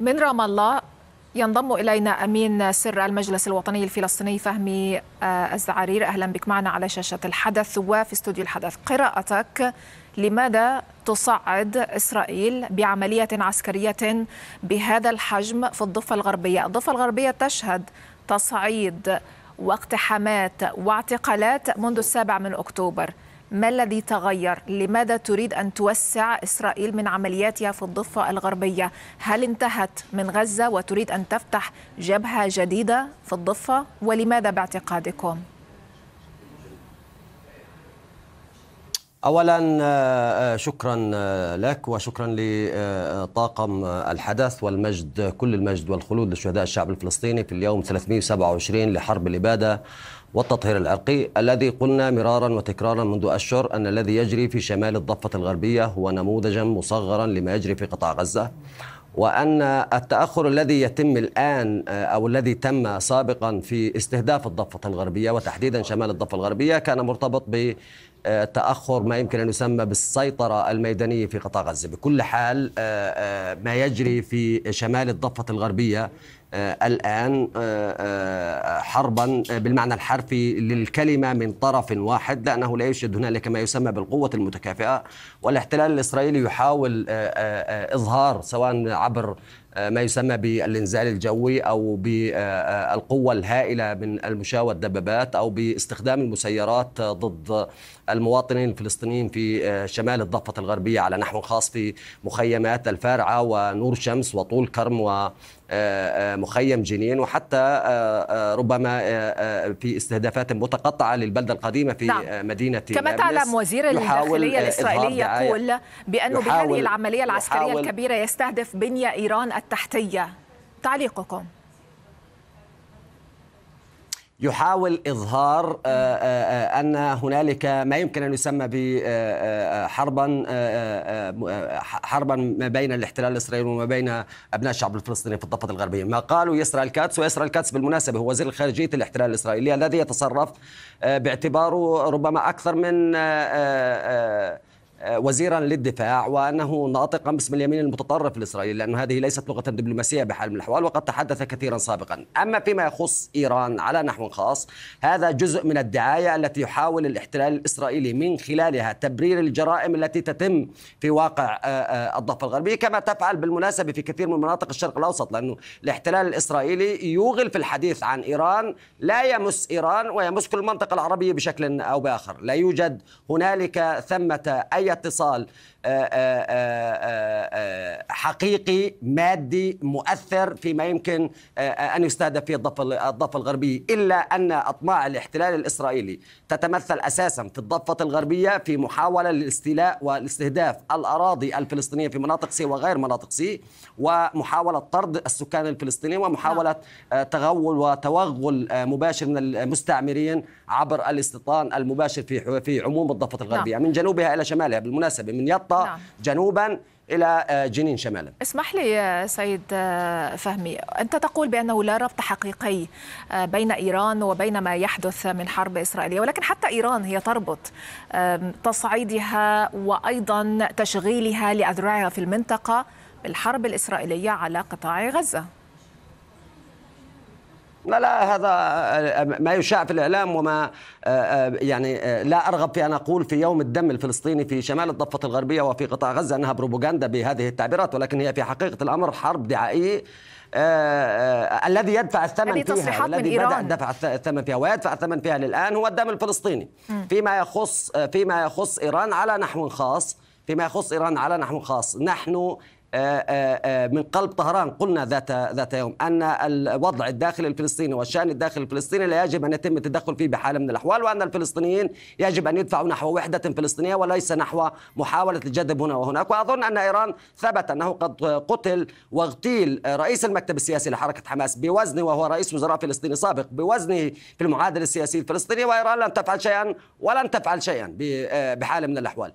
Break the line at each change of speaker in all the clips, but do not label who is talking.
من رام الله ينضم إلينا أمين سر المجلس الوطني الفلسطيني فهمي آه، الزعرير أهلا بك معنا على شاشة الحدث وفي استوديو الحدث قراءتك لماذا تصعد إسرائيل بعملية عسكرية بهذا الحجم في الضفة الغربية الضفة الغربية تشهد تصعيد واقتحامات واعتقالات منذ السابع من أكتوبر ما الذي تغير؟ لماذا تريد أن توسع إسرائيل من عملياتها في الضفة الغربية؟ هل انتهت من غزة وتريد أن تفتح جبهة جديدة في الضفة؟ ولماذا باعتقادكم؟
اولا آه، آه، شكرا آه، لك وشكرا لطاقم الحدث والمجد كل المجد والخلود لشهداء الشعب الفلسطيني في اليوم 327 لحرب الاباده والتطهير العرقي الذي قلنا مرارا وتكرارا منذ اشهر ان الذي يجري في شمال الضفه الغربيه هو نموذجا مصغرا لما يجري في قطاع غزه وان التاخر الذي يتم الان او الذي تم سابقا في استهداف الضفه الغربيه وتحديدا شمال الضفه الغربيه كان مرتبط ب آه، تاخر ما يمكن ان يسمى بالسيطره الميدانيه في قطاع غزه، بكل حال آه، آه، ما يجري في شمال الضفه الغربيه الان حربا بالمعنى الحرفي للكلمه من طرف واحد لانه لا يوجد هنالك ما يسمى بالقوه المتكافئه والاحتلال الاسرائيلي يحاول اظهار سواء عبر آه، ما يسمى بالانزال الجوي او بالقوه آه، آه، الهائله من المشاة والدبابات او باستخدام المسيرات ضد المواطنين الفلسطينيين في شمال الضفه الغربيه على نحو خاص في مخيمات الفارعه ونور شمس وطول كرم آه، آه، مخيم جنين وحتى آه، ربما في استهدافات متقطعة للبلدة القديمة في نعم. مدينة كما تعلم وزير الداخلية الإسرائيلي يقول بأنه بهذه العملية العسكرية الكبيرة
يستهدف بنية إيران التحتية تعليقكم
يحاول اظهار آه، آه، آه، ان هنالك ما يمكن ان يسمى بحربا حربا ما بين الاحتلال الاسرائيلي وما بين ابناء الشعب الفلسطيني في الضفه الغربيه، ما قالوا يسرى الكاتس ويسرى الكاتس بالمناسبه هو وزير خارجيه الاحتلال الاسرائيلي الذي يتصرف باعتباره ربما اكثر من آه، وزيرا للدفاع وانه ناطق باسم اليمين المتطرف الاسرائيلي لان هذه ليست لغه دبلوماسيه بحال من الاحوال وقد تحدث كثيرا سابقا، اما فيما يخص ايران على نحو خاص هذا جزء من الدعايه التي يحاول الاحتلال الاسرائيلي من خلالها تبرير الجرائم التي تتم في واقع آه، آه، الضفه الغربيه كما تفعل بالمناسبه في كثير من مناطق الشرق الاوسط لانه الاحتلال الاسرائيلي يوغل في الحديث عن ايران لا يمس ايران ويمس كل المنطقه العربيه بشكل او باخر، لا يوجد هنالك ثمه اي اتصال آه، آه، آه، حقيقي مادي مؤثر فيما يمكن ان يستهدف فيه الضفه الضفه الغربيه الا ان اطماع الاحتلال الاسرائيلي تتمثل اساسا في الضفه الغربيه في محاوله للاستيلاء والاستهداف الاراضي الفلسطينيه في مناطق سي وغير مناطق سي ومحاوله طرد السكان الفلسطينيين ومحاوله تغول وتوغل مباشر من المستعمرين عبر الاستيطان المباشر في في عموم الضفه الغربيه نعم. من جنوبها الى شمالها بالمناسبة من يطا نعم. جنوبا إلى آه، جنين شمالا
اسمح لي آه، سيد آه، فهمي أنت تقول بأنه لا ربط حقيقي بين إيران وبين ما يحدث من حرب إسرائيلية ولكن حتى إيران هي تربط تصعيدها وأيضا تشغيلها لأذرعها في المنطقة بالحرب الإسرائيلية على قطاع غزة
لا لا هذا آه، ما يشاع في الاعلام وما آه، آه، يعني لا ارغب في ان اقول في يوم الدم الفلسطيني في شمال الضفه الغربيه وفي قطاع غزه انها بروباغندا بهذه التعبيرات ولكن هي في حقيقه الامر حرب دعائيه الذي يدفع الثمن يعني فيها الذي بدأ دفع الثمن فيها ويدفع الثمن فيها للآن هو الدم الفلسطيني فيما يخص فيما يخص إيران على نحو خاص فيما يخص إيران على نحو خاص نحن آه، آه، آه، من قلب طهران قلنا ذات ذات يوم ان الوضع الداخلي الفلسطيني والشان الداخلي الفلسطيني لا يجب ان يتم التدخل فيه بحاله من الاحوال وان الفلسطينيين يجب ان يدفعوا نحو وحده فلسطينيه وليس نحو محاوله الجذب هنا وهناك واظن ان ايران ثبت انه قد قتل واغتيل رئيس المكتب السياسي لحركه حماس بوزنه وهو رئيس وزراء فلسطيني سابق بوزنه في المعادله السياسيه الفلسطينيه وايران لم تفعل شيئا ولن تفعل شيئا بحاله من الاحوال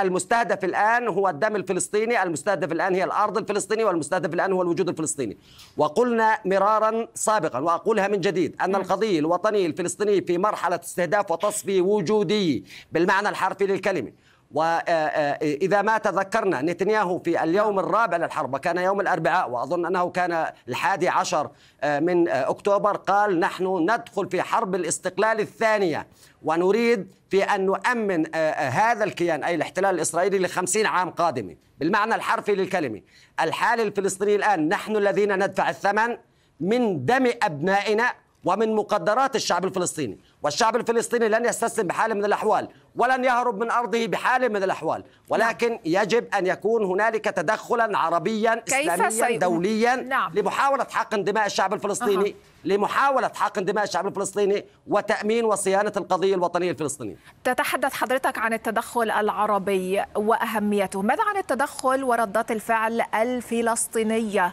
المستهدف الان هو الدم الفلسطيني المستهدف الآن الآن هي الأرض الفلسطينية والمستهدف الآن هو الوجود الفلسطيني وقلنا مرارا سابقا وأقولها من جديد أن نعم. القضية الوطنية الفلسطينية في مرحلة استهداف وتصفية وجودي بالمعنى الحرفي للكلمة وإذا آه، آه، ما تذكرنا نتنياهو في اليوم الرابع للحرب وكان يوم الأربعاء وأظن أنه كان الحادي عشر آه، من أكتوبر قال نحن ندخل في حرب الاستقلال الثانية ونريد في أن نؤمن هذا الكيان أي الاحتلال الإسرائيلي لخمسين عام قادمة بالمعنى الحرفي للكلمة الحال الفلسطيني الآن نحن الذين ندفع الثمن من دم أبنائنا ومن مقدرات الشعب الفلسطيني والشعب الفلسطيني لن يستسلم بحال من الأحوال ولن يهرب من أرضه بحال من الأحوال نعم. ولكن نعم. يجب أن يكون هنالك تدخلا عربيا إسلاميا سي... دوليا نعم. لمحاولة حق دماء الشعب الفلسطيني أه. لمحاولة حق دماء الشعب الفلسطيني وتأمين وصيانة القضية الوطنية الفلسطينية
تتحدث حضرتك عن التدخل العربي وأهميته ماذا عن التدخل وردات الفعل الفلسطينية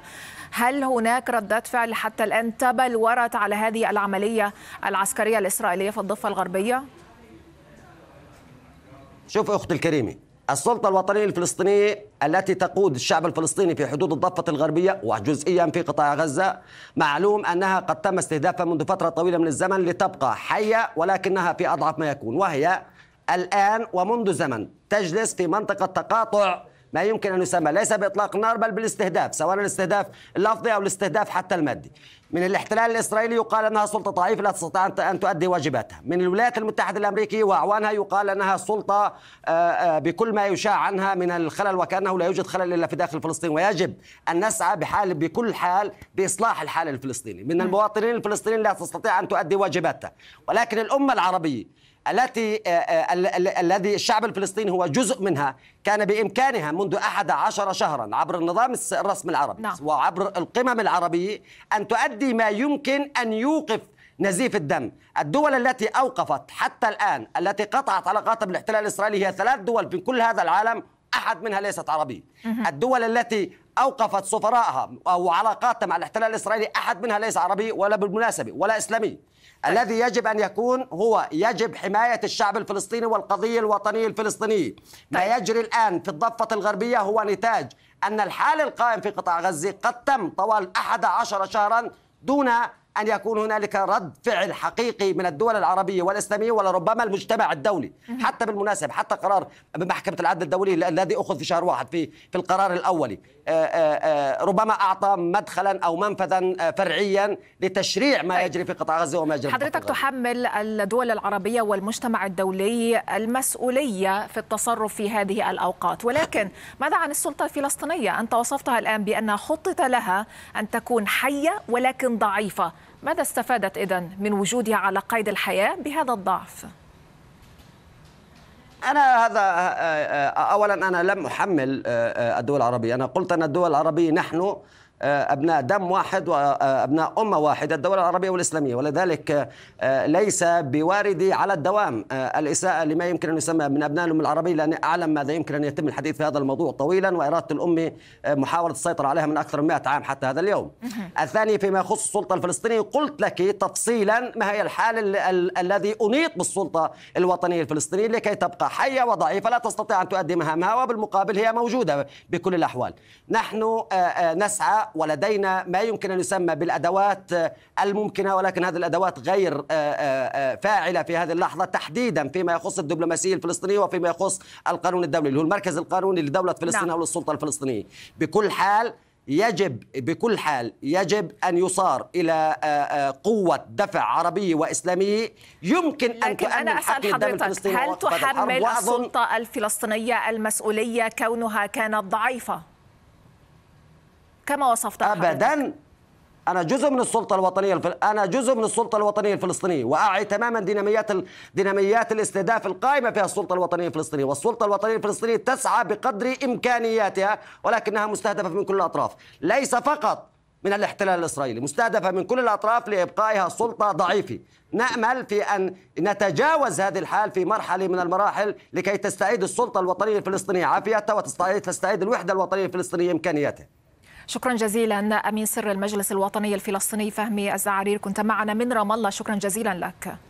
هل هناك ردات فعل حتى الآن تبلورت على هذه العملية العسكرية الإسرائيلية في الضفة الغربية؟
شوف أخت الكريمة السلطة الوطنية الفلسطينية التي تقود الشعب الفلسطيني في حدود الضفة الغربية وجزئيا في قطاع غزة معلوم أنها قد تم استهدافها منذ فترة طويلة من الزمن لتبقى حية ولكنها في أضعف ما يكون وهي الآن ومنذ زمن تجلس في منطقة تقاطع ما يمكن أن يسمى ليس بإطلاق النار بل بالاستهداف سواء الاستهداف اللفظي أو الاستهداف حتى المادي من الاحتلال الإسرائيلي يقال أنها سلطة ضعيفة لا تستطيع أن تؤدي واجباتها من الولايات المتحدة الأمريكية وأعوانها يقال أنها سلطة آه، آه، بكل ما يشاع عنها من الخلل وكأنه لا يوجد خلل إلا في داخل فلسطين ويجب أن نسعى بحال بكل حال بإصلاح الحال الفلسطيني من المواطنين الفلسطينيين لا تستطيع أن تؤدي واجباتها ولكن الأمة العربية التي آه، آه، الذي الشعب الفلسطيني هو جزء منها كان بإمكانها منذ أحد عشر شهرا عبر النظام الرسمي العربي نعم. وعبر القمم العربية أن تؤدي ما يمكن أن يوقف نزيف الدم الدول التي أوقفت حتى الآن التي قطعت علاقاتها بالاحتلال الإسرائيلي هي ثلاث دول في كل هذا العالم أحد منها ليست عربية الدول التي أوقفت سفرائها أو علاقاتها مع الاحتلال الإسرائيلي أحد منها ليس عربي ولا بالمناسبة ولا إسلامي طيب. الذي يجب أن يكون هو يجب حماية الشعب الفلسطيني والقضية الوطنية الفلسطينية طيب. ما يجري الآن في الضفة الغربية هو نتاج أن الحال القائم في قطاع غزة قد تم طوال 11 شهرا دون أن يكون هنالك رد فعل حقيقي من الدول العربية والإسلامية ولربما المجتمع الدولي حتى بالمناسبة حتى قرار بمحكمة العدل الدولي الذي أخذ في شهر واحد في في القرار الأولي آه، آه، آه، ربما أعطى مدخلا أو منفذا فرعيا لتشريع ما طيب. يجري في قطاع غزة وما يجري حضرتك
تحمل الدول العربية والمجتمع الدولي المسؤولية في التصرف في هذه الأوقات ولكن ماذا عن السلطة الفلسطينية أنت وصفتها الآن بأنها خطط لها أن تكون حية ولكن ضعيفة ماذا استفادت إذن من وجودها على قيد الحياة بهذا الضعف؟
أنا هذا أولا أنا لم أحمل الدول العربية أنا قلت أن الدول العربية نحن آه، ابناء دم واحد وابناء آه، امه واحده الدوله العربيه والاسلاميه ولذلك آه، ليس بواردي على الدوام الاساءه لما يمكن ان يسمى من ابناء الأمة العربيه لان اعلم ماذا يمكن ان يتم الحديث في هذا الموضوع طويلا واراده الامه محاوله السيطره عليها من اكثر من 100 عام حتى هذا اليوم. الثاني فيما يخص السلطه الفلسطينيه قلت لك تفصيلا ما هي الحال الذي انيط بالسلطه الوطنيه الفلسطينيه لكي تبقى حيه وضعيفه لا تستطيع ان تؤدي مهامها وبالمقابل هي موجوده بكل الاحوال. نحن نسعى ولدينا ما يمكن أن يسمى بالأدوات الممكنة ولكن هذه الأدوات غير آه، آه، آه، فاعلة في هذه اللحظة تحديدا فيما يخص الدبلوماسية الفلسطينية وفيما يخص القانون الدولي اللي هو المركز القانوني لدولة فلسطين نعم. أو للسلطة الفلسطينية بكل حال يجب بكل حال يجب ان يصار الى قوه دفع عربيه واسلاميه يمكن ان تؤمن أنا أسأل حضرتك هل تحمل السلطه
الفلسطينيه المسؤوليه كونها كانت ضعيفه؟ كما وصفت
ابدا انا جزء من السلطه الوطنيه الفل... انا جزء من السلطه الوطنيه الفلسطينيه واعي تماما ديناميات ال... ديناميات الاستهداف القائمه فيها السلطه الوطنيه الفلسطينيه والسلطه الوطنيه الفلسطينيه تسعى بقدر امكانياتها ولكنها مستهدفه من كل الاطراف ليس فقط من الاحتلال الاسرائيلي مستهدفه من كل الاطراف لابقائها سلطه ضعيفه نامل في ان نتجاوز هذه الحال في مرحله من المراحل لكي تستعيد السلطه الوطنيه الفلسطينيه عافيتها وتستعيد تستعيد الوحده الوطنيه الفلسطينيه امكانياتها
شكرا جزيلا أمين سر المجلس الوطني الفلسطيني فهمي الزعرير كنت معنا من رام الله شكرا جزيلا لك